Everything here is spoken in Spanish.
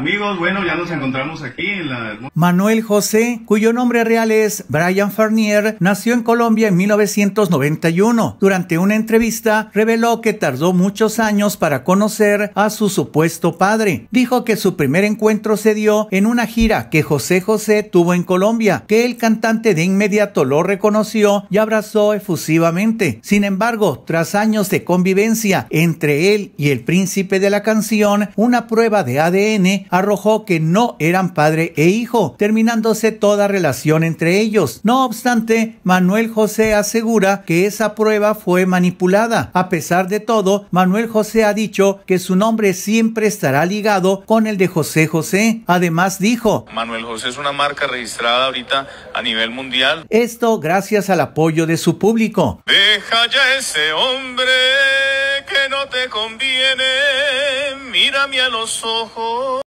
Amigos, bueno, ya nos encontramos aquí en la... Manuel José, cuyo nombre real es Brian Farnier, nació en Colombia en 1991. Durante una entrevista reveló que tardó muchos años para conocer a su supuesto padre. Dijo que su primer encuentro se dio en una gira que José José tuvo en Colombia, que el cantante de inmediato lo reconoció y abrazó efusivamente. Sin embargo, tras años de convivencia entre él y el príncipe de la canción, una prueba de ADN arrojó que no eran padre e hijo, terminándose toda relación entre ellos. No obstante, Manuel José asegura que esa prueba fue manipulada. A pesar de todo, Manuel José ha dicho que su nombre siempre estará ligado con el de José José. Además dijo, Manuel José es una marca registrada ahorita a nivel mundial. Esto gracias al apoyo de su público. Deja ya ese hombre que no te conviene, mírame a los ojos.